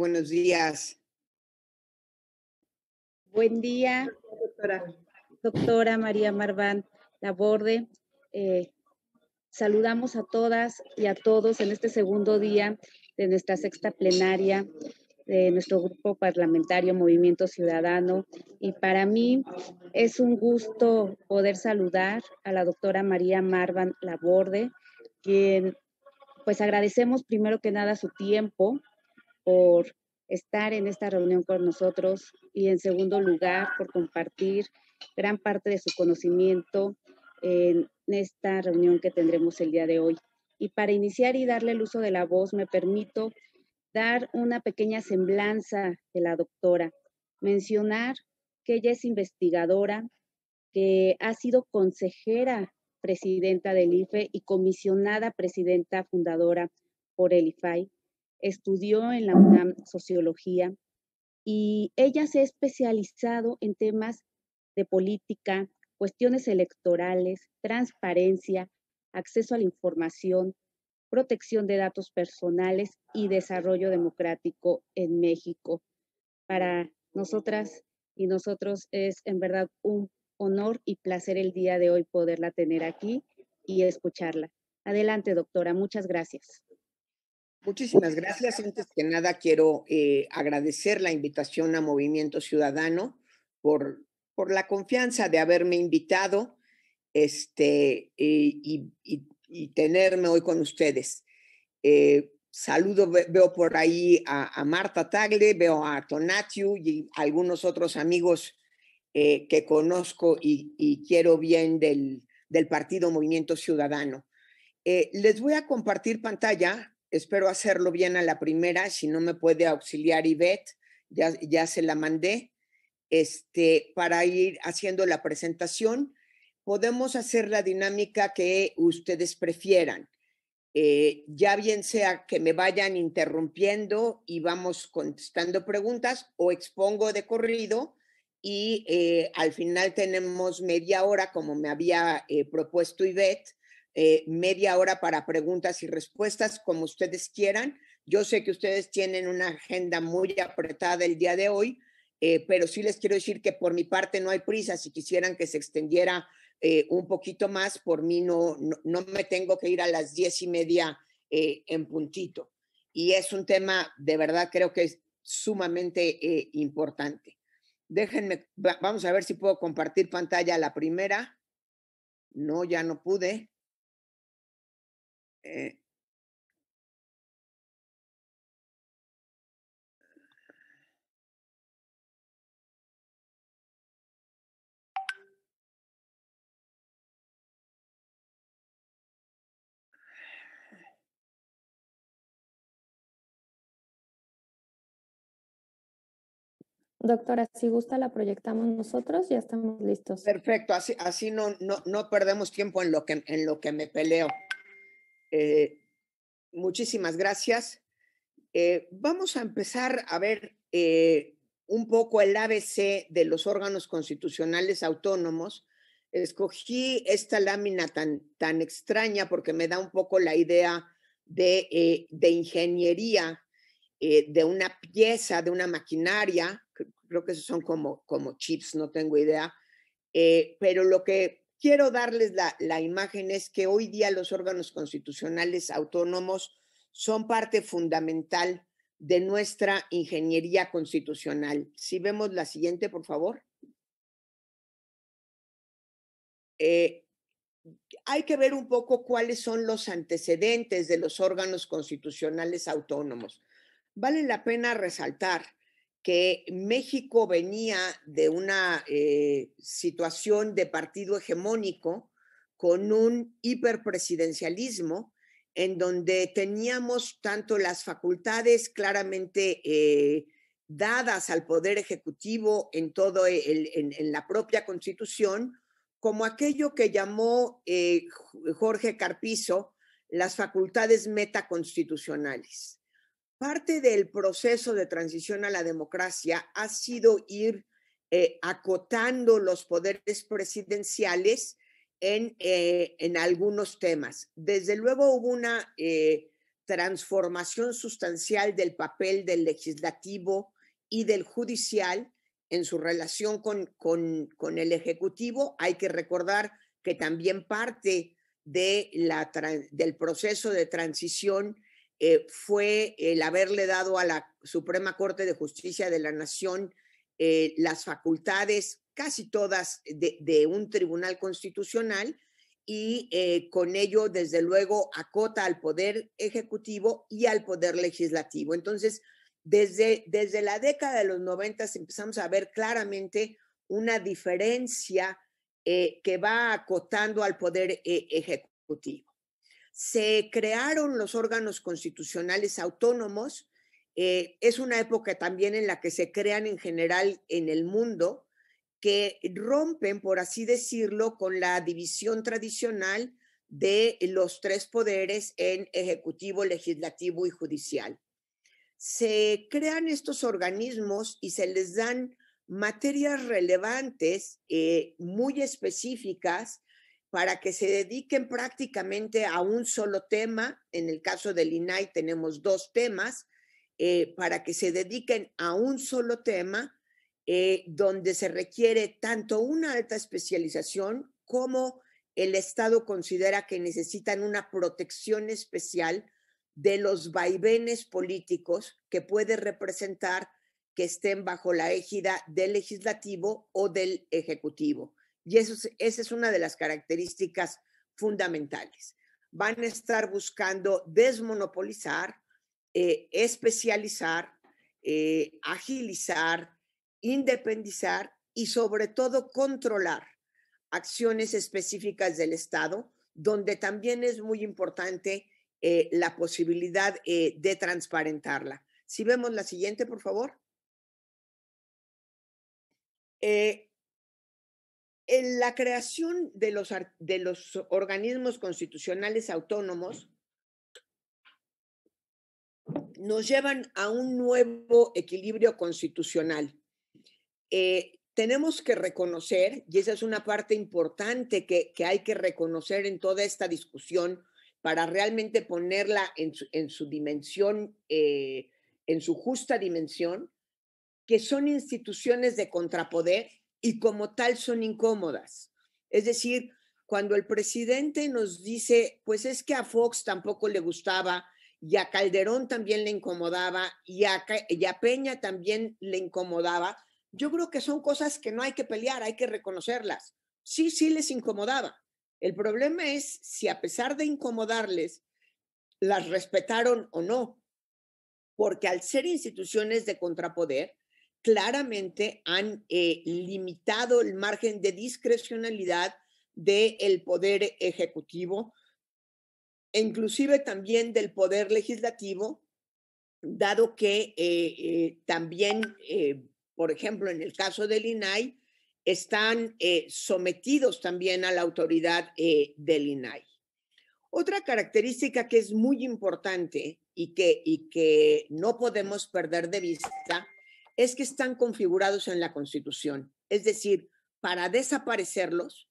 buenos días. Buen día, doctora, doctora María Marván Laborde. Eh, saludamos a todas y a todos en este segundo día de nuestra sexta plenaria de nuestro grupo parlamentario Movimiento Ciudadano. Y para mí es un gusto poder saludar a la doctora María Marvan Laborde, quien pues agradecemos primero que nada su tiempo por estar en esta reunión con nosotros y en segundo lugar por compartir gran parte de su conocimiento en esta reunión que tendremos el día de hoy. Y para iniciar y darle el uso de la voz, me permito dar una pequeña semblanza de la doctora, mencionar que ella es investigadora, que ha sido consejera presidenta del IFE y comisionada presidenta fundadora por el IFAI, estudió en la UNAM sociología y ella se ha especializado en temas de política, cuestiones electorales, transparencia, acceso a la información, protección de datos personales y desarrollo democrático en México. Para nosotras y nosotros es en verdad un honor y placer el día de hoy poderla tener aquí y escucharla. Adelante, doctora. Muchas gracias. Muchísimas gracias. Antes que nada, quiero eh, agradecer la invitación a Movimiento Ciudadano por, por la confianza de haberme invitado este, eh, y, tenerme hoy con ustedes. Eh, saludo, veo por ahí a, Marta Tagle, veo a Tonatiu y algunos otros amigos que conozco y, quiero bien del, del Partido Movimiento Ciudadano. les voy a compartir pantalla espero hacerlo bien a la primera, si no me puede auxiliar Ivette, ya, ya se la mandé, este, para ir haciendo la presentación. Podemos hacer la dinámica que ustedes prefieran. Eh, ya bien sea que me vayan interrumpiendo y vamos contestando preguntas o expongo de corrido y eh, al final tenemos media hora como me había eh, propuesto Ivette eh, media hora para preguntas y respuestas, como ustedes quieran. Yo sé que ustedes tienen una agenda muy apretada el día de hoy, eh, pero sí les quiero decir que por mi parte no hay prisa. Si quisieran que se extendiera eh, un poquito más, por mí no, no, no, me tengo que ir a las diez y media en puntito. Y es un tema de verdad creo que es sumamente importante. Déjenme, vamos a ver si puedo compartir pantalla la primera. No, ya no pude. Eh, Doctora, si gusta, la proyectamos nosotros, ya estamos listos. Perfecto, así, así no, no, no perdemos tiempo en lo, que, en lo que me peleo. Eh, muchísimas gracias. Eh, vamos a empezar a ver eh, un poco el ABC de los órganos constitucionales autónomos. Escogí esta lámina tan, tan extraña porque me da un poco la idea de, de ingeniería de una pieza, de una maquinaria. Creo que son como, como chips, no tengo idea. pero lo que quiero darles la, imagen es que hoy día los órganos constitucionales autónomos son parte fundamental de nuestra ingeniería constitucional. Si vemos la siguiente, por favor. Eh, hay que ver un poco cuáles son los antecedentes de los órganos constitucionales autónomos. Vale la pena resaltar que México venía de una eh, situación de partido hegemónico con un hiperpresidencialismo en donde teníamos tanto las facultades claramente eh, dadas al Poder Ejecutivo en, todo en, la propia Constitución, como aquello que llamó eh, Jorge Carpizo las facultades metaconstitucionales Parte del proceso de transición a la democracia ha sido ir eh, acotando los poderes presidenciales eh, en, algunos temas. Desde luego hubo una eh, transformación sustancial del papel del legislativo y del judicial en su relación con, el Ejecutivo. Hay que recordar que también parte de la, del proceso de transición eh, fue el haberle dado a la Suprema Corte de Justicia de la Nación eh, las facultades, casi todas, de, un tribunal constitucional y eh, con ello, desde luego, acota al poder ejecutivo y al poder legislativo. Entonces, desde, desde la década de los 90 empezamos a ver claramente una diferencia que va acotando al poder ejecutivo se crearon los órganos constitucionales autónomos. Eh, es una época también en la que se crean en general en el mundo que rompen, por así decirlo, con la división tradicional de los tres poderes en ejecutivo, legislativo y judicial. Se crean estos organismos y se les dan materias relevantes, eh, muy específicas, para que se dediquen prácticamente a un solo tema. En el caso del INAI tenemos dos temas, eh, para que se dediquen a un solo tema, eh, donde se requiere tanto una alta especialización como el Estado considera que necesitan una protección especial de los vaivenes políticos que puede representar que estén bajo la égida del legislativo o del ejecutivo. Y eso esa es una de las características fundamentales. Van a estar buscando desmonopolizar, eh, especializar, eh, agilizar, independizar y sobre todo controlar acciones específicas del Estado, donde también es muy importante eh, la posibilidad de transparentarla. Si vemos la siguiente, por favor la creación de los, de los organismos constitucionales autónomos nos llevan a un nuevo equilibrio constitucional. Eh, tenemos que reconocer, y esa es una parte importante que, hay que reconocer en toda esta discusión para realmente ponerla en su, dimensión, eh, en su justa dimensión, que son instituciones de contrapoder y como tal son incómodas. Es decir, cuando el presidente nos dice, pues es que a Fox tampoco le gustaba y a Calderón también le incomodaba y a, Peña también le incomodaba, yo creo que son cosas que no hay que pelear, hay que reconocerlas. Sí, sí les incomodaba. El problema es si a pesar de incomodarles, las respetaron o no, porque al ser instituciones de contrapoder, claramente han eh, limitado el margen de discrecionalidad del poder ejecutivo, inclusive también del poder legislativo, dado que eh, eh, también, por ejemplo, en el caso del INAI, están sometidos también a la autoridad del INAI. Otra característica que es muy importante y que, y que no podemos perder de vista es que están configurados en la Constitución. Es decir, para desaparecerlos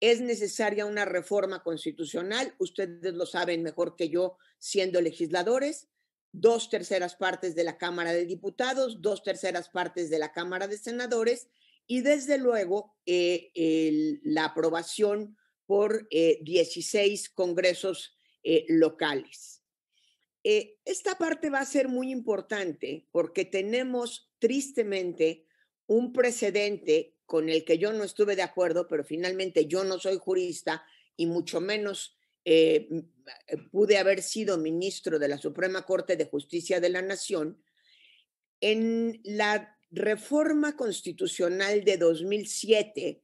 es necesaria una reforma constitucional. Ustedes lo saben mejor que yo, siendo legisladores, dos terceras partes de la Cámara de Diputados, dos terceras partes de la Cámara de Senadores y desde luego eh, la aprobación por 16 eh, congresos eh, locales. Eh, esta parte va a ser muy importante porque tenemos tristemente un precedente con el que yo no estuve de acuerdo, pero finalmente yo no soy jurista y mucho menos eh, eh, pude haber sido ministro de la Suprema Corte de Justicia de la Nación, en la reforma constitucional de 2007,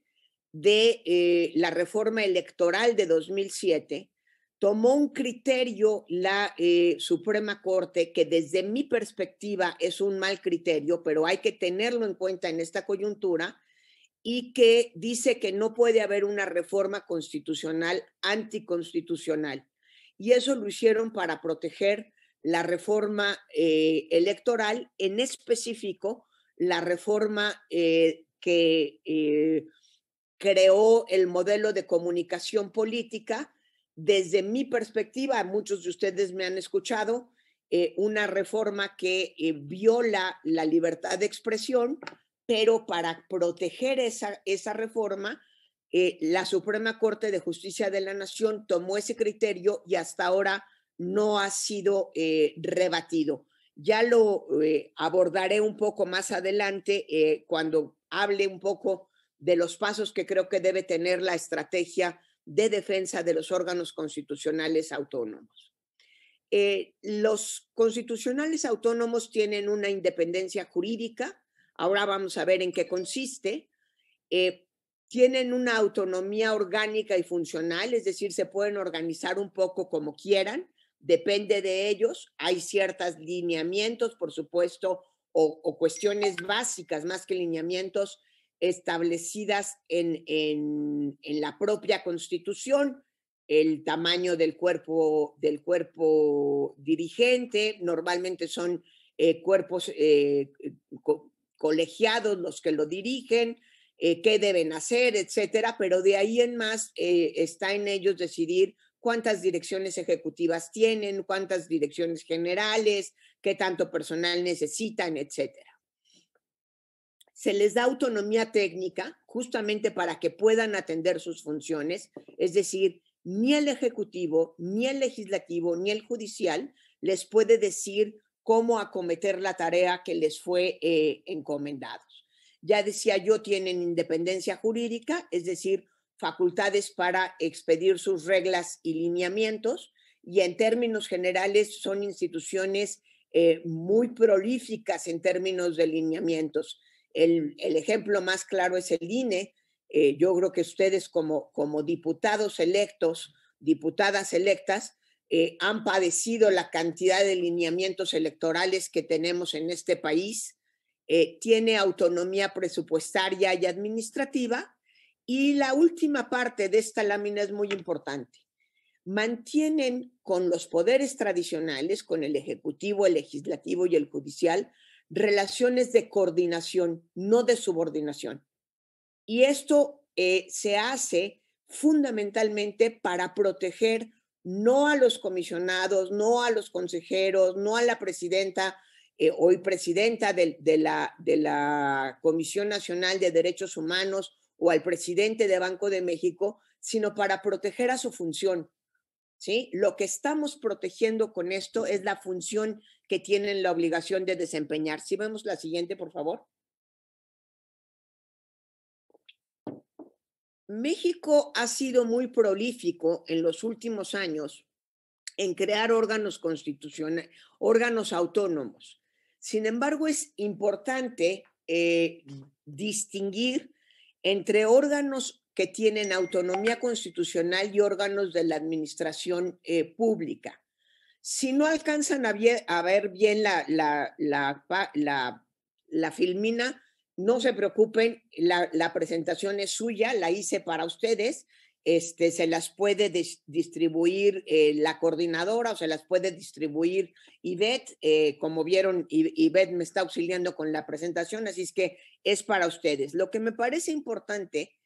de la reforma electoral de 2007, tomó un criterio la eh, Suprema Corte que desde mi perspectiva es un mal criterio, pero hay que tenerlo en cuenta en esta coyuntura y que dice que no puede haber una reforma constitucional anticonstitucional. Y eso lo hicieron para proteger la reforma eh, electoral, en específico la reforma eh, que creó el modelo de comunicación política, desde mi perspectiva, muchos de ustedes me han escuchado, eh, una reforma que eh, viola la libertad de expresión, pero para proteger esa, esa reforma, eh, la Suprema Corte de Justicia de la Nación tomó ese criterio y hasta ahora no ha sido rebatido. Ya lo abordaré un poco más adelante cuando hable un poco de los pasos que creo que debe tener la estrategia de defensa de los órganos constitucionales autónomos. Eh, los constitucionales autónomos tienen una independencia jurídica, ahora vamos a ver en qué consiste, eh, tienen una autonomía orgánica y funcional, es decir, se pueden organizar un poco como quieran, depende de ellos, hay ciertos lineamientos, por supuesto, o, o cuestiones básicas más que lineamientos establecidas en, en, la propia constitución, el tamaño del cuerpo, del cuerpo dirigente, normalmente son eh, cuerpos eh, colegiados los que lo dirigen, eh, qué deben hacer, etcétera, pero de ahí en más está en ellos decidir cuántas direcciones ejecutivas tienen, cuántas direcciones generales, qué tanto personal necesitan, etcétera se les da autonomía técnica justamente para que puedan atender sus funciones, es decir, ni el Ejecutivo, ni el Legislativo, ni el Judicial les puede decir cómo acometer la tarea que les fue eh, encomendada. Ya decía yo, tienen independencia jurídica, es decir, facultades para expedir sus reglas y lineamientos, y en términos generales son instituciones eh, muy prolíficas en términos de lineamientos. El, ejemplo más claro es el INE. Eh, yo creo que ustedes como, diputados electos, diputadas electas, eh, han padecido la cantidad de lineamientos electorales que tenemos en este país. Eh, tiene autonomía presupuestaria y administrativa. Y la última parte de esta lámina es muy importante. Mantienen con los poderes tradicionales, con el Ejecutivo, el Legislativo y el Judicial, relaciones de coordinación, no de subordinación. Y esto eh, se hace fundamentalmente para proteger no a los comisionados, no a los consejeros, no a la presidenta, eh, hoy presidenta de, la, de la Comisión Nacional de Derechos Humanos o al presidente de Banco de México, sino para proteger a su función, ¿sí? Lo que estamos protegiendo con esto es la función que tienen la obligación de desempeñar. Si vemos la siguiente, por favor. México ha sido muy prolífico en los últimos años en crear órganos constitucionales, órganos autónomos. Sin embargo, es importante eh, distinguir entre órganos que tienen autonomía constitucional y órganos de la administración eh, pública. Si no alcanzan a, ver bien la, la, la, filmina, no se preocupen, la, presentación es suya, la hice para ustedes. Este, se las puede distribuir eh, la coordinadora o se las puede distribuir Ivette. Eh, como vieron, Ivette me está auxiliando con la presentación, así es que es para ustedes. Lo que me parece importante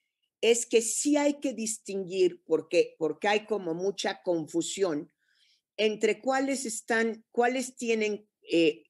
es que sí hay que distinguir, porque, porque hay como mucha confusión, entre cuáles están, cuáles tienen eh,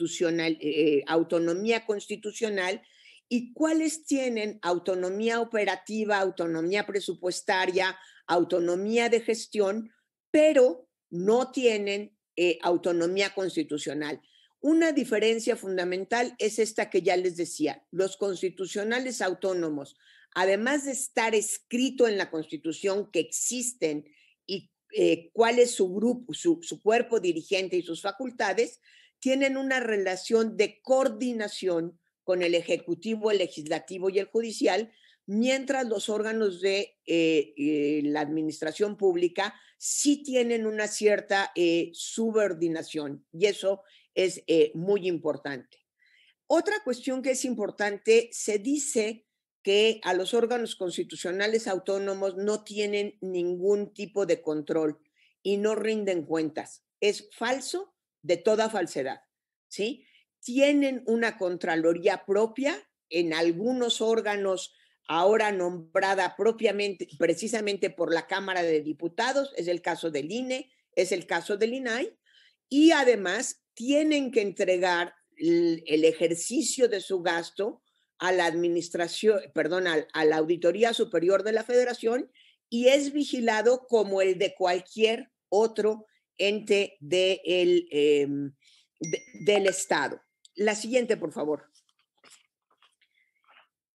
eh, autonomía constitucional y cuáles tienen autonomía operativa, autonomía presupuestaria, autonomía de gestión, pero no tienen eh, autonomía constitucional. Una diferencia fundamental es esta que ya les decía, los constitucionales autónomos además de estar escrito en la Constitución que existen y eh, cuál es su grupo, su, cuerpo dirigente y sus facultades, tienen una relación de coordinación con el Ejecutivo, el Legislativo y el Judicial, mientras los órganos de eh, eh, la administración pública sí tienen una cierta subordinación y eso es muy importante. Otra cuestión que es importante, se dice que a los órganos constitucionales autónomos no tienen ningún tipo de control y no rinden cuentas. Es falso de toda falsedad, ¿sí? Tienen una contraloría propia en algunos órganos ahora nombrada propiamente, precisamente por la Cámara de Diputados, es el caso del INE, es el caso del INAI, y además tienen que entregar el ejercicio de su gasto a la administración, perdón, a, la Auditoría Superior de la Federación y es vigilado como el de cualquier otro ente em, del Estado. La siguiente, por favor.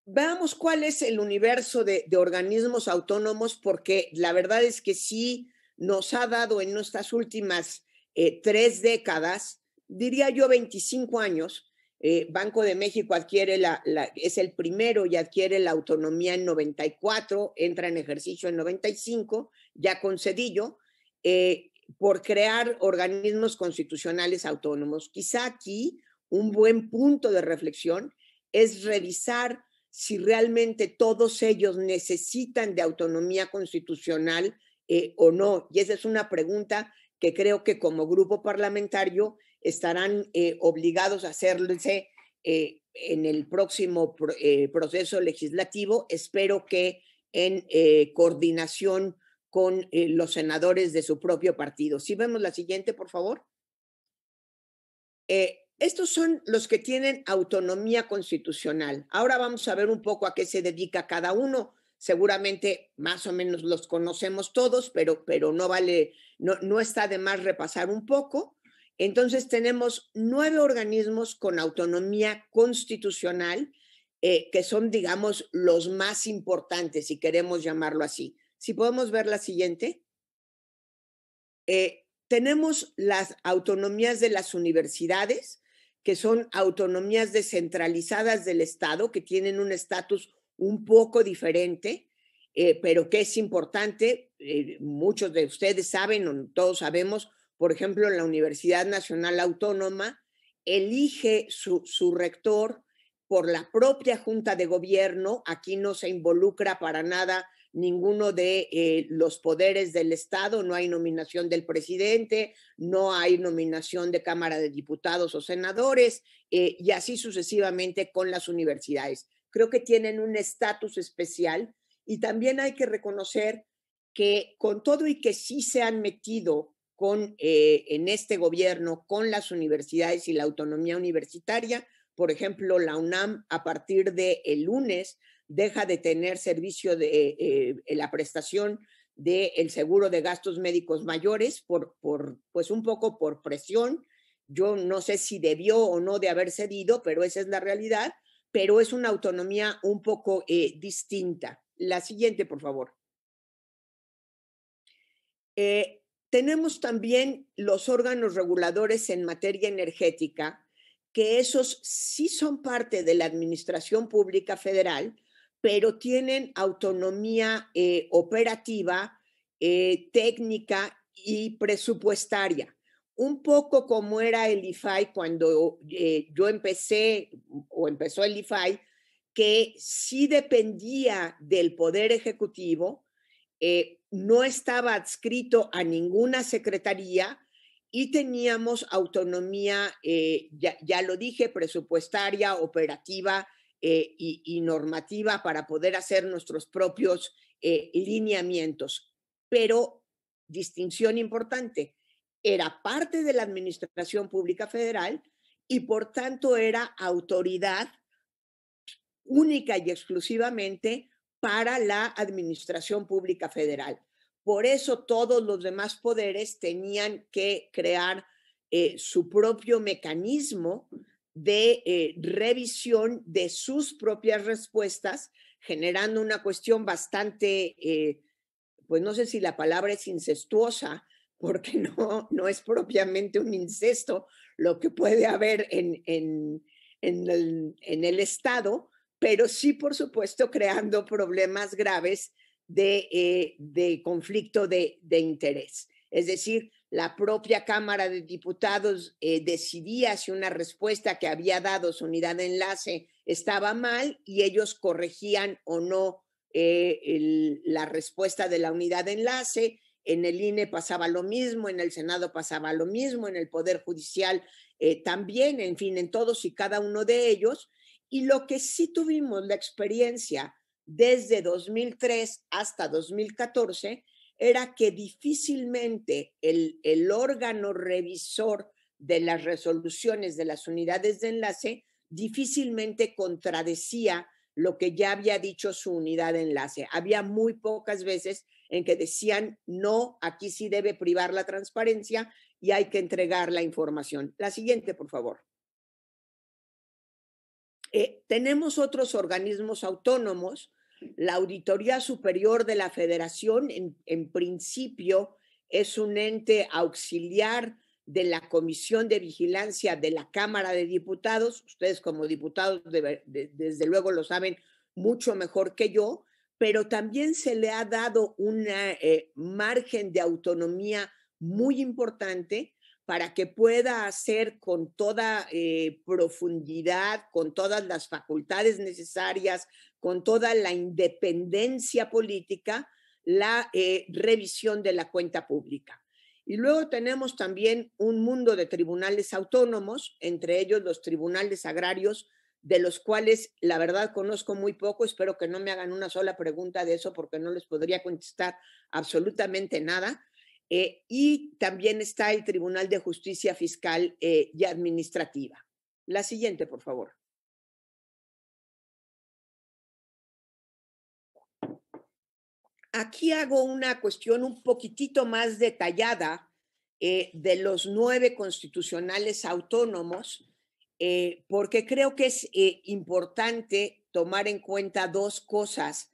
Veamos cuál es el universo de, organismos autónomos, porque la verdad es que sí nos ha dado en nuestras últimas eh, tres décadas, diría yo 25 años, eh, Banco de México adquiere la, es el primero y adquiere la autonomía en 94, entra en ejercicio en 95, ya con Cedillo, eh, por crear organismos constitucionales autónomos. Quizá aquí un buen punto de reflexión es revisar si realmente todos ellos necesitan de autonomía constitucional eh, o no. Y esa es una pregunta que creo que como grupo parlamentario estarán eh, obligados a hacerse eh, en el próximo eh, proceso legislativo. Espero que en coordinación con los senadores de su propio partido. Si vemos la siguiente, por favor. estos son los que tienen autonomía constitucional. Ahora vamos a ver un poco a qué se dedica cada uno seguramente más o menos los conocemos todos, pero, pero no vale, no, está de más repasar un poco. Entonces tenemos nueve organismos con autonomía constitucional, eh, que son, digamos, los más importantes, si queremos llamarlo así. Si podemos ver la siguiente. Eh, tenemos las autonomías de las universidades, que son autonomías descentralizadas del Estado, que tienen un estatus un poco diferente, eh, pero que es importante. muchos de ustedes saben, o todos sabemos, por ejemplo, en la Universidad Nacional Autónoma, elige su, rector por la propia Junta de Gobierno. Aquí no se involucra para nada ninguno de eh, los poderes del Estado, no hay nominación del presidente, no hay nominación de Cámara de Diputados o senadores, eh, y así sucesivamente con las universidades. Creo que tienen un estatus especial y también hay que reconocer que con todo y que sí se han metido eh, en este gobierno con las universidades y la autonomía universitaria. Por ejemplo, la UNAM a partir del el lunes deja de tener servicio de eh, eh, la prestación del seguro de gastos médicos mayores por, pues un poco por presión. Yo no sé si debió o no de haber cedido, pero esa es la realidad. Pero es una autonomía un poco distinta. La siguiente, por favor. Eh, tenemos también los órganos reguladores en materia energética, que esos sí son parte de la Administración Pública Federal, pero tienen autonomía eh, operativa, eh, técnica y presupuestaria. Un poco como era el IFAI cuando eh, yo empecé o empezó el IFAI, que sí dependía del Poder Ejecutivo, eh, no estaba adscrito a ninguna secretaría y teníamos autonomía, eh, ya, lo dije, presupuestaria, operativa eh, y, normativa para poder hacer nuestros propios lineamientos. Pero, distinción importante, era parte de la Administración Pública Federal y por tanto era autoridad única y exclusivamente para la Administración Pública Federal. Por eso todos los demás poderes tenían que crear eh, su propio mecanismo de eh, revisión de sus propias respuestas, generando una cuestión bastante, eh, pues no sé si la palabra es incestuosa, porque no, no es propiamente un incesto lo que puede haber en, en el Estado, pero sí, por supuesto, creando problemas graves de, eh, conflicto de, interés. Es decir, la propia Cámara de Diputados eh, decidía si una respuesta que había dado su unidad de enlace estaba mal y ellos corregían o no eh, la respuesta de la unidad de enlace. En el INE pasaba lo mismo, en el Senado pasaba lo mismo, en el Poder Judicial también, en fin, en todos y cada uno de ellos y lo que sí tuvimos la experiencia desde 2003 hasta 2014 era que difícilmente el, órgano revisor de las resoluciones de las unidades de enlace difícilmente contradecía lo que ya había dicho su unidad de enlace. Había muy pocas veces en que decían, no, aquí sí debe privar la transparencia y hay que entregar la información. La siguiente, por favor. Eh, tenemos otros organismos autónomos, la Auditoría Superior de la Federación, en, principio, es un ente auxiliar de la Comisión de Vigilancia de la Cámara de Diputados. Ustedes como diputados, desde luego, lo saben mucho mejor que yo, pero también se le ha dado un eh, margen de autonomía muy importante para que pueda hacer con toda eh, profundidad, con todas las facultades necesarias, con toda la independencia política, la eh, revisión de la cuenta pública. Y luego tenemos también un mundo de tribunales autónomos, entre ellos los tribunales agrarios, de los cuales la verdad conozco muy poco. Espero que no me hagan una sola pregunta de eso porque no les podría contestar absolutamente nada. Eh, y también está el Tribunal de Justicia Fiscal eh, y Administrativa. La siguiente, por favor. Aquí hago una cuestión un poquitito más detallada eh, de los nueve constitucionales autónomos, porque creo que es importante tomar en cuenta dos cosas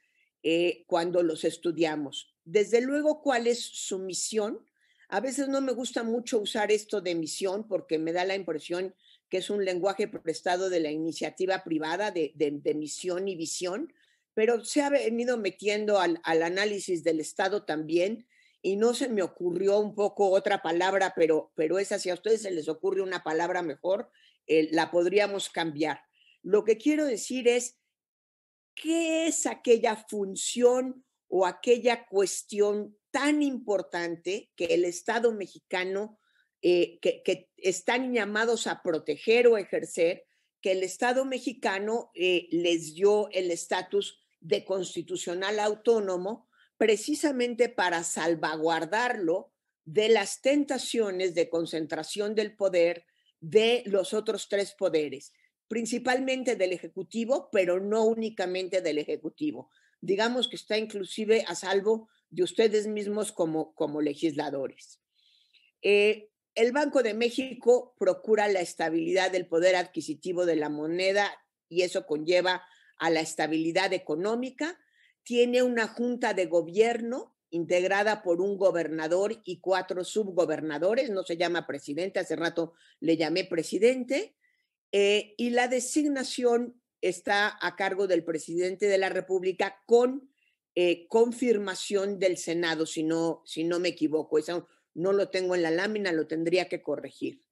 cuando los estudiamos desde luego cuál es su misión. A veces no me gusta mucho usar esto de misión porque me da la impresión que es un lenguaje prestado de la iniciativa privada de, misión y visión, pero se ha venido metiendo al, análisis del Estado también y no se me ocurrió un poco otra palabra, pero, pero esa, si a ustedes se les ocurre una palabra mejor, eh, la podríamos cambiar. Lo que quiero decir es, ¿qué es aquella función o aquella cuestión tan importante que el Estado mexicano, eh, que, están llamados a proteger o ejercer, que el Estado mexicano eh, les dio el estatus de constitucional autónomo precisamente para salvaguardarlo de las tentaciones de concentración del poder de los otros tres poderes, principalmente del Ejecutivo, pero no únicamente del Ejecutivo digamos que está inclusive a salvo de ustedes mismos como, como legisladores. Eh, el Banco de México procura la estabilidad del poder adquisitivo de la moneda y eso conlleva a la estabilidad económica. Tiene una junta de gobierno integrada por un gobernador y cuatro subgobernadores, no se llama presidente, hace rato le llamé presidente, eh, y la designación está a cargo del presidente de la República con eh, confirmación del Senado, si no, si no me equivoco. Eso no lo tengo en la lámina, lo tendría que corregir.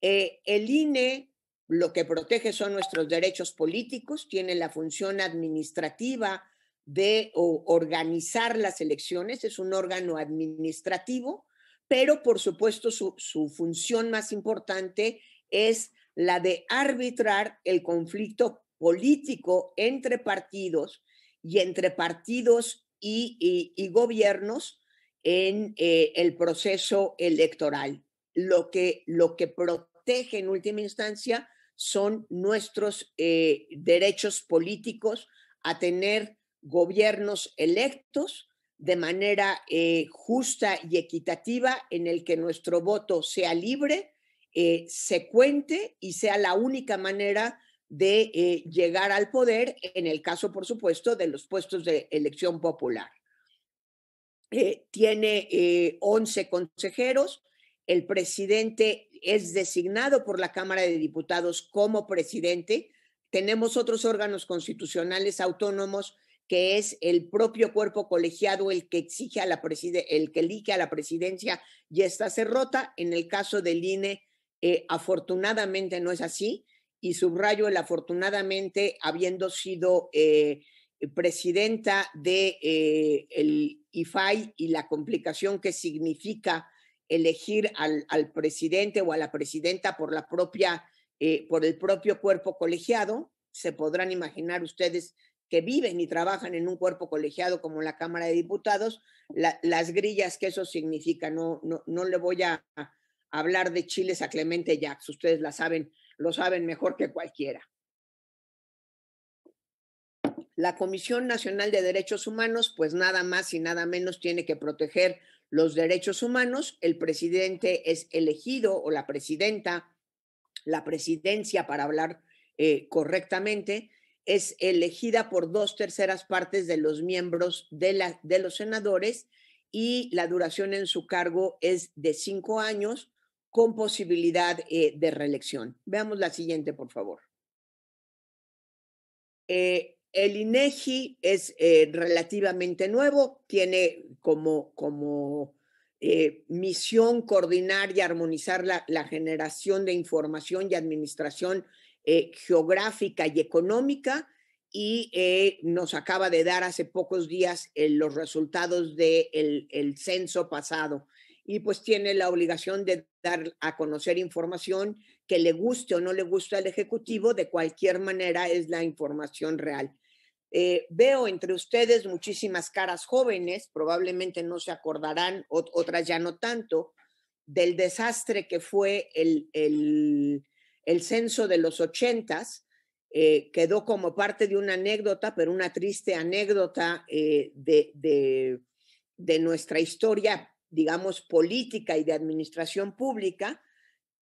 Eh, el INE lo que protege son nuestros derechos políticos, tiene la función administrativa de organizar las elecciones, es un órgano administrativo, pero por supuesto su función más importante es la de arbitrar el conflicto político entre partidos y entre partidos y, gobiernos en eh, el proceso electoral. Lo que, lo que protege en última instancia son nuestros eh, derechos políticos a tener gobiernos electos de manera eh, justa y equitativa en el que nuestro voto sea libre, se cuente y sea la única manera de eh, llegar al poder, en el caso, por supuesto, de los puestos de elección popular. Eh, tiene 11 eh, consejeros, el presidente es designado por la Cámara de Diputados como presidente, tenemos otros órganos constitucionales autónomos que es el propio cuerpo colegiado el que exige a la presidencia, el que elige a la presidencia y esta se rota. En el caso del INE, afortunadamente no es así y subrayo el afortunadamente habiendo sido eh, presidenta de eh, el IFAI y la complicación que significa elegir al, presidente o a la presidenta por la propia eh, por el propio cuerpo colegiado se podrán imaginar ustedes que viven y trabajan en un cuerpo colegiado como la Cámara de Diputados, las grillas que eso significa. No, no, no le voy a hablar de chiles a Clemente Jacks, ustedes la saben lo saben mejor que cualquiera. La Comisión Nacional de Derechos Humanos, pues nada más y nada menos tiene que proteger los derechos humanos. El presidente es elegido o la presidenta, la presidencia para hablar eh, correctamente, es elegida por dos terceras partes de los miembros de, la, de los senadores y la duración en su cargo es de cinco años con posibilidad eh, de reelección. Veamos la siguiente, por favor. Eh, el INEGI es eh, relativamente nuevo, tiene como, como misión coordinar y armonizar la, generación de información y administración geográfica y económica y nos acaba de dar hace pocos días los resultados del el censo pasado y pues tiene la obligación de dar a conocer información que le guste o no le guste al Ejecutivo, de cualquier manera es la información real. Eh, veo entre ustedes muchísimas caras jóvenes, probablemente no se acordarán, otras ya no tanto, del desastre que fue el, el, censo de los ochentas. Eh, quedó como parte de una anécdota, pero una triste anécdota eh, de, de nuestra historia digamos, política y de administración pública,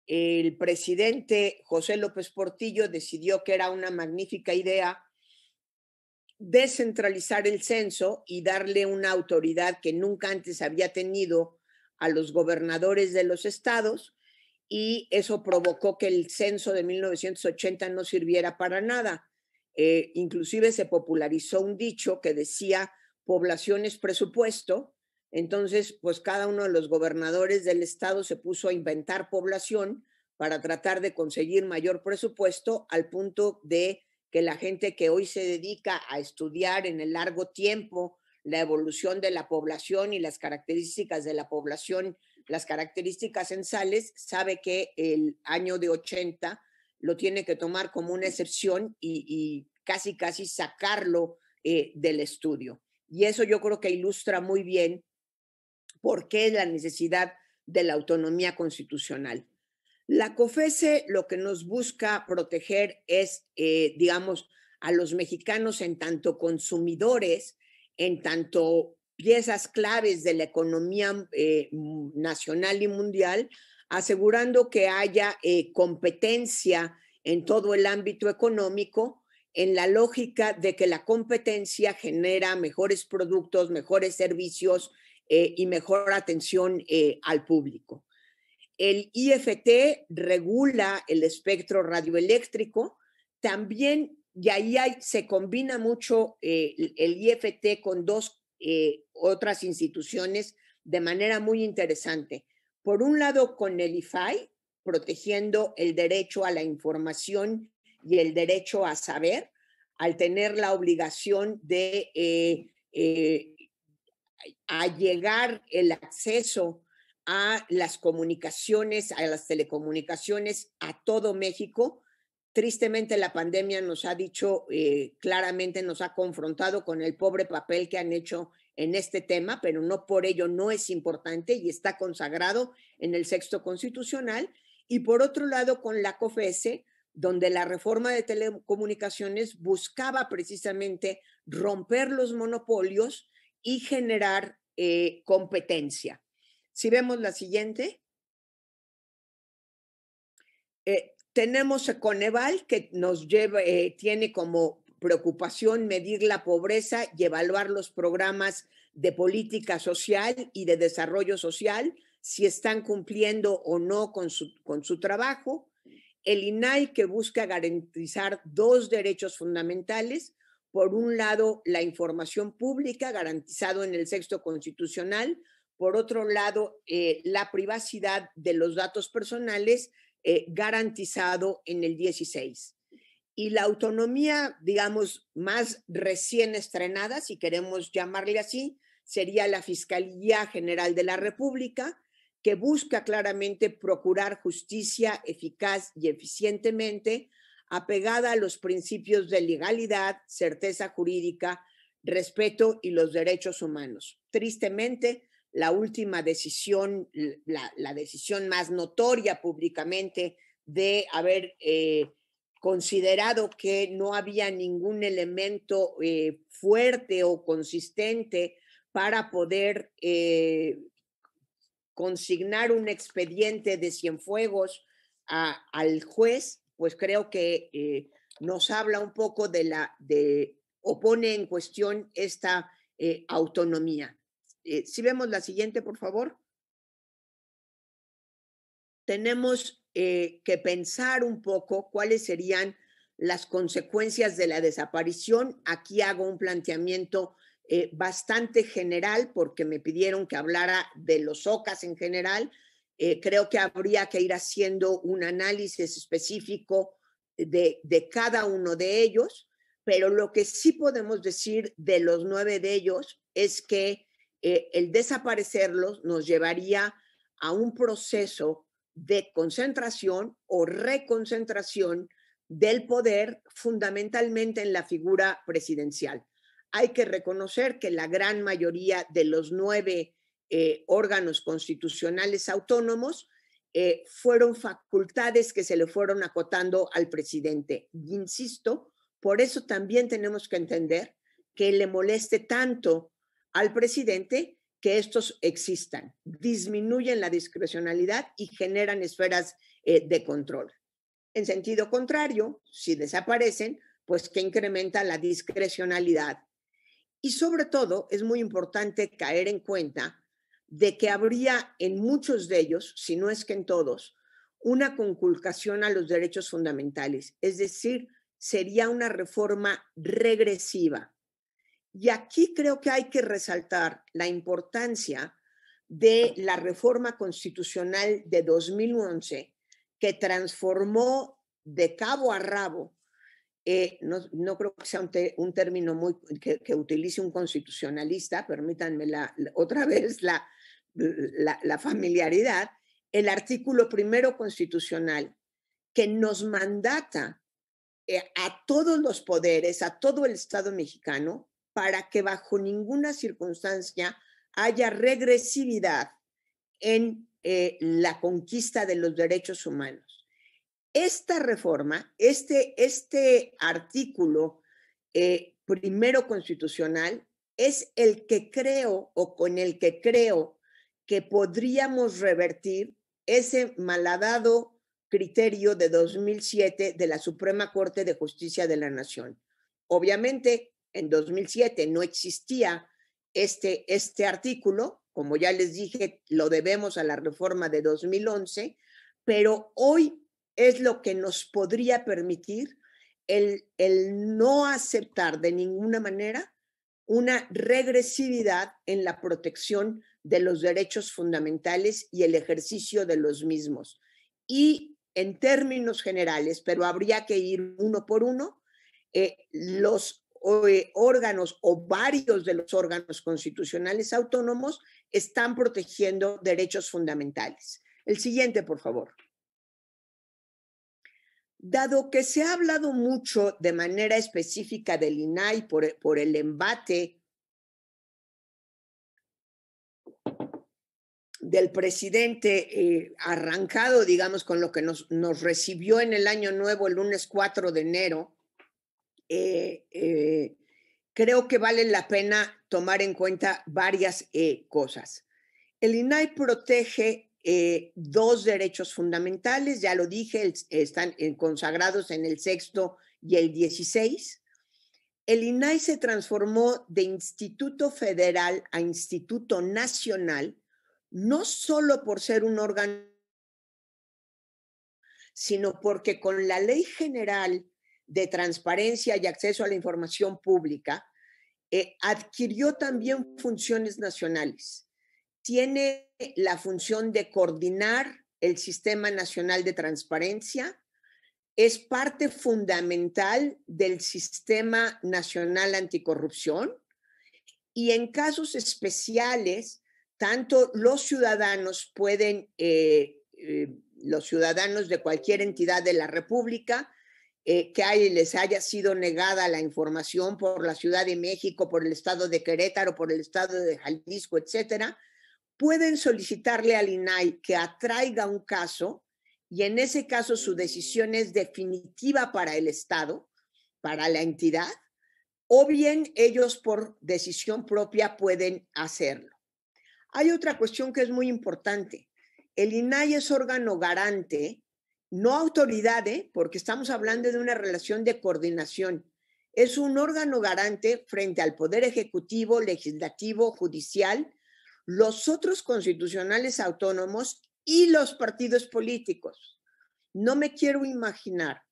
el presidente José López Portillo decidió que era una magnífica idea descentralizar el censo y darle una autoridad que nunca antes había tenido a los gobernadores de los estados y eso provocó que el censo de 1980 no sirviera para nada. Eh, inclusive se popularizó un dicho que decía poblaciones presupuesto entonces, pues cada uno de los gobernadores del estado se puso a inventar población para tratar de conseguir mayor presupuesto al punto de que la gente que hoy se dedica a estudiar en el largo tiempo la evolución de la población y las características de la población, las características censales, sabe que el año de 80 lo tiene que tomar como una excepción y, casi, casi sacarlo eh, del estudio. Y eso yo creo que ilustra muy bien por qué la necesidad de la autonomía constitucional. La COFESE lo que nos busca proteger es, eh, digamos, a los mexicanos en tanto consumidores, en tanto piezas claves de la economía eh, nacional y mundial, asegurando que haya eh, competencia en todo el ámbito económico, en la lógica de que la competencia genera mejores productos, mejores servicios, eh, y mejor atención eh, al público. El IFT regula el espectro radioeléctrico, también, y ahí se combina mucho eh, el, IFT con dos otras instituciones de manera muy interesante. Por un lado, con el IFAI, protegiendo el derecho a la información y el derecho a saber, al tener la obligación de a llegar el acceso a las comunicaciones, a las telecomunicaciones, a todo México. Tristemente la pandemia nos ha dicho eh, claramente, nos ha confrontado con el pobre papel que han hecho en este tema, pero no por ello no es importante y está consagrado en el sexto constitucional. Y por otro lado, con la COFESE, donde la reforma de telecomunicaciones buscaba precisamente romper los monopolios y generar eh, competencia. Si vemos la siguiente, eh, tenemos a Coneval que nos lleva, eh, tiene como preocupación medir la pobreza y evaluar los programas de política social y de desarrollo social, si están cumpliendo o no con su, con su trabajo. El INAI que busca garantizar dos derechos fundamentales, por un lado, la información pública garantizado en el sexto constitucional, por otro lado, eh, la privacidad de los datos personales eh, garantizado en el 16. Y la autonomía, digamos, más recién estrenada, si queremos llamarle así, sería la Fiscalía General de la República, que busca claramente procurar justicia eficaz y eficientemente apegada a los principios de legalidad, certeza jurídica, respeto y los derechos humanos. Tristemente, la última decisión, la, decisión más notoria públicamente de haber eh, considerado que no había ningún elemento eh, fuerte o consistente para poder eh, consignar un expediente de Cienfuegos al juez, pues creo que eh, nos habla un poco de la, de, o pone en cuestión esta eh, autonomía. Eh, si vemos la siguiente, por favor. Tenemos que pensar un poco cuáles serían las consecuencias de la desaparición. Aquí hago un planteamiento bastante general porque me pidieron que hablara de los OCAS en general, eh, creo que habría que ir haciendo un análisis específico de, cada uno de ellos, pero lo que sí podemos decir de los nueve de ellos es que eh, el desaparecerlos nos llevaría a un proceso de concentración o reconcentración del poder fundamentalmente en la figura presidencial. Hay que reconocer que la gran mayoría de los nueve eh, órganos constitucionales autónomos, eh, fueron facultades que se le fueron acotando al presidente. Insisto, por eso también tenemos que entender que le moleste tanto al presidente que estos existan, disminuyen la discrecionalidad y generan esferas eh, de control. En sentido contrario, si desaparecen, pues que incrementa la discrecionalidad. Y sobre todo, es muy importante caer en cuenta de que habría en muchos de ellos, si no es que en todos, una conculcación a los derechos fundamentales, es decir, sería una reforma regresiva. Y aquí creo que hay que resaltar la importancia de la reforma constitucional de 2011 que transformó de cabo a rabo, eh, no, creo que sea un, término muy, que, que, utilice un constitucionalista, permítanme la, otra vez la, la, familiaridad, el artículo primero constitucional que nos mandata eh, a todos los poderes, a todo el Estado mexicano, para que bajo ninguna circunstancia haya regresividad en eh, la conquista de los derechos humanos. Esta reforma, este, este artículo eh, primero constitucional, es el que creo o con el que creo que podríamos revertir ese malhadado criterio de 2007 de la Suprema Corte de Justicia de la Nación. Obviamente, en 2007 no existía este, este artículo, como ya les dije, lo debemos a la reforma de 2011, pero hoy es lo que nos podría permitir el, el no aceptar de ninguna manera una regresividad en la protección de los derechos fundamentales y el ejercicio de los mismos. Y en términos generales, pero habría que ir uno por uno, eh, los eh, órganos o varios de los órganos constitucionales autónomos están protegiendo derechos fundamentales. El siguiente, por favor. Dado que se ha hablado mucho de manera específica del INAI por, por el embate del presidente eh, arrancado, digamos, con lo que nos, recibió en el año nuevo el lunes 4 de enero, eh, eh, creo que vale la pena tomar en cuenta varias cosas. El INAI protege dos derechos fundamentales, ya lo dije, están consagrados en el sexto y el 16. El INAI se transformó de instituto federal a instituto nacional no solo por ser un órgano, sino porque con la Ley General de Transparencia y Acceso a la Información Pública, eh, adquirió también funciones nacionales. Tiene la función de coordinar el Sistema Nacional de Transparencia, es parte fundamental del Sistema Nacional Anticorrupción y en casos especiales tanto los ciudadanos pueden, eh, eh, los ciudadanos de cualquier entidad de la República, eh, que hay, les haya sido negada la información por la Ciudad de México, por el Estado de Querétaro, por el Estado de Jalisco, etcétera, pueden solicitarle al INAI que atraiga un caso y en ese caso su decisión es definitiva para el Estado, para la entidad, o bien ellos por decisión propia pueden hacerlo. Hay otra cuestión que es muy importante. El INAI es órgano garante, no autoridad, ¿eh? porque estamos hablando de una relación de coordinación. Es un órgano garante frente al Poder Ejecutivo, Legislativo, Judicial, los otros constitucionales autónomos y los partidos políticos. No me quiero imaginar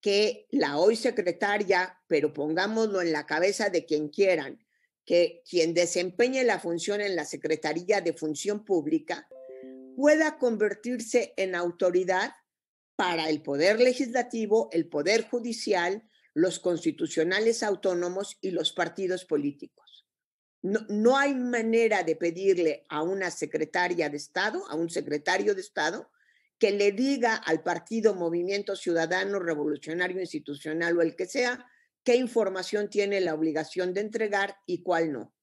que la hoy secretaria, pero pongámoslo en la cabeza de quien quieran, que quien desempeñe la función en la Secretaría de Función Pública pueda convertirse en autoridad para el Poder Legislativo, el Poder Judicial, los constitucionales autónomos y los partidos políticos. No, no hay manera de pedirle a una secretaria de Estado, a un secretario de Estado, que le diga al partido Movimiento Ciudadano Revolucionario Institucional o el que sea, qué información tiene la obligación de entregar y cuál no.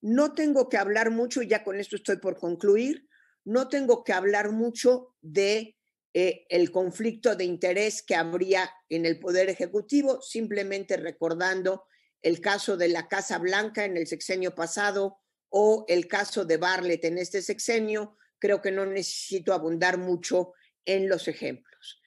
No tengo que hablar mucho, y ya con esto estoy por concluir, no tengo que hablar mucho de eh, el conflicto de interés que habría en el Poder Ejecutivo, simplemente recordando el caso de la Casa Blanca en el sexenio pasado o el caso de Barlet en este sexenio, creo que no necesito abundar mucho en los ejemplos.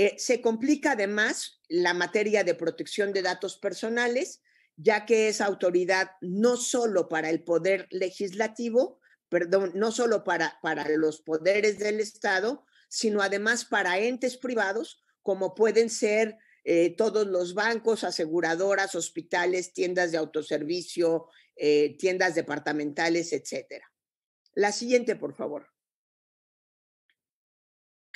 Eh, se complica además la materia de protección de datos personales, ya que es autoridad no solo para el poder legislativo, perdón, no solo para, para los poderes del Estado, sino además para entes privados, como pueden ser eh, todos los bancos, aseguradoras, hospitales, tiendas de autoservicio, eh, tiendas departamentales, etcétera. La siguiente, por favor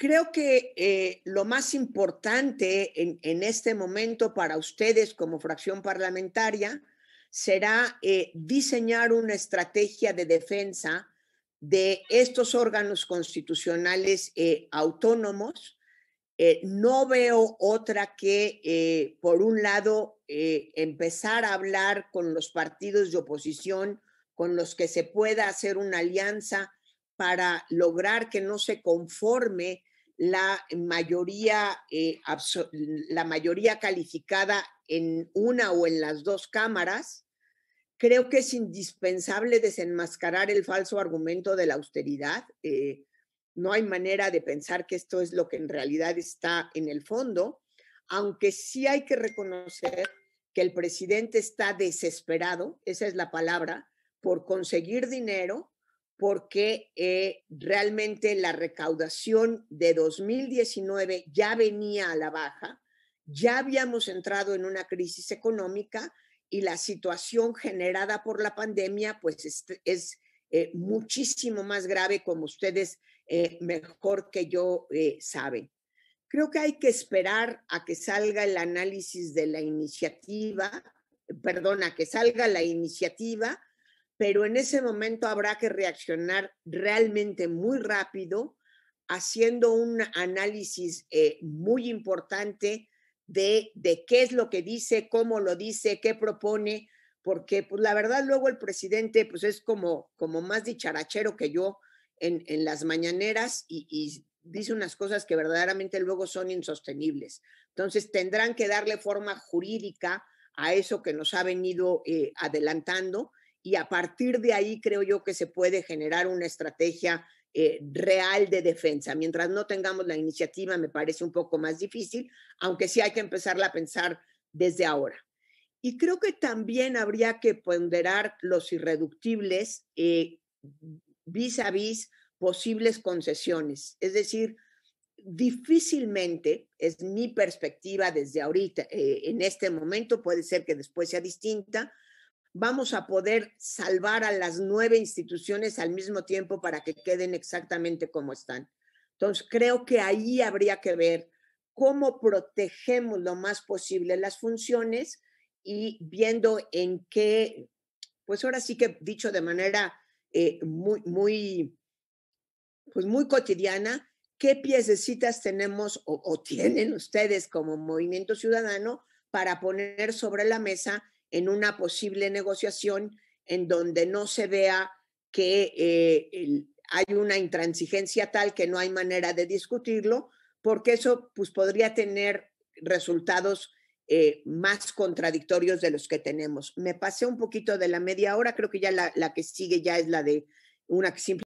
creo que eh, lo más importante en, este momento para ustedes como fracción parlamentaria será eh, diseñar una estrategia de defensa de estos órganos constitucionales eh, autónomos. no veo otra que, por un lado, empezar a hablar con los partidos de oposición con los que se pueda hacer una alianza para lograr que no se conforme la mayoría, eh, la mayoría calificada en una o en las dos cámaras, creo que es indispensable desenmascarar el falso argumento de la austeridad. Eh, no hay manera de pensar que esto es lo que en realidad está en el fondo, aunque sí hay que reconocer que el presidente está desesperado, esa es la palabra, por conseguir dinero porque eh, realmente la recaudación de 2019 ya venía a la baja, ya habíamos entrado en una crisis económica y la situación generada por la pandemia pues es, eh, muchísimo más grave como ustedes eh, mejor que yo saben. Creo que hay que esperar a que salga el análisis de la iniciativa, perdón, a que salga la iniciativa pero en ese momento habrá que reaccionar realmente muy rápido, haciendo un análisis eh, muy importante de, qué es lo que dice, cómo lo dice, qué propone, porque pues, la verdad luego el presidente pues, es como, como más dicharachero que yo en, las mañaneras y, dice unas cosas que verdaderamente luego son insostenibles. Entonces tendrán que darle forma jurídica a eso que nos ha venido eh, adelantando y a partir de ahí creo yo que se puede generar una estrategia eh, real de defensa. Mientras no tengamos la iniciativa, me parece un poco más difícil, aunque sí hay que empezarla a pensar desde ahora. Y creo que también habría que ponderar los irreductibles vis a vis posibles concesiones. Es decir, difícilmente, es mi perspectiva desde ahorita, eh, en este momento puede ser que después sea distinta, vamos a poder salvar a las nueve instituciones al mismo tiempo para que queden exactamente como están. Entonces, creo que ahí habría que ver cómo protegemos lo más posible las funciones y viendo en qué, pues ahora sí que dicho de manera eh, muy, muy, pues muy cotidiana, qué piececitas tenemos o tienen ustedes como movimiento ciudadano para poner sobre la mesa en una posible negociación en donde no se vea que eh, hay una intransigencia tal que no hay manera de discutirlo, porque eso pues, podría tener resultados eh, más contradictorios de los que tenemos. Me pasé un poquito de la media hora, creo que ya la, que sigue ya es la de una simple